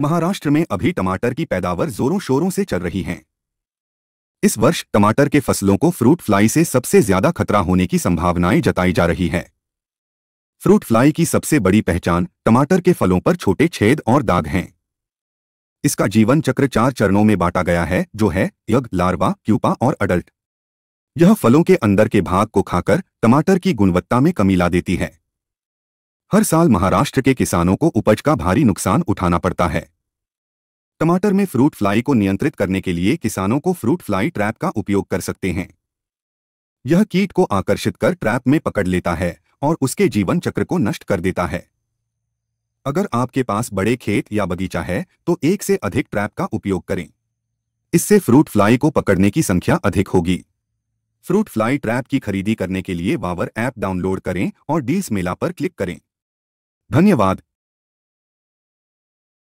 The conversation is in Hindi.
महाराष्ट्र में अभी टमाटर की पैदावार जोरों शोरों से चल रही है इस वर्ष टमाटर के फसलों को फ्रूट फ्लाई से सबसे ज्यादा खतरा होने की संभावनाएं जताई जा रही है फ्रूट फ्लाई की सबसे बड़ी पहचान टमाटर के फलों पर छोटे छेद और दाग हैं इसका जीवन चक्र चार चरणों में बांटा गया है जो है यग लार्वा क्यूपा और अडल्ट यह फलों के अंदर के भाग को खाकर टमाटर की गुणवत्ता में कमी ला देती है हर साल महाराष्ट्र के किसानों को उपज का भारी नुकसान उठाना पड़ता है टमाटर में फ्रूट फ्लाई को नियंत्रित करने के लिए किसानों को फ्रूट फ्लाई ट्रैप का उपयोग कर सकते हैं यह कीट को आकर्षित कर ट्रैप में पकड़ लेता है और उसके जीवन चक्र को नष्ट कर देता है अगर आपके पास बड़े खेत या बगीचा है तो एक से अधिक ट्रैप का उपयोग करें इससे फ्रूट फ्लाई को पकड़ने की संख्या अधिक होगी फ्रूट फ्लाई ट्रैप की खरीदी करने के लिए वावर ऐप डाउनलोड करें और डील्स मेला पर क्लिक करें धन्यवाद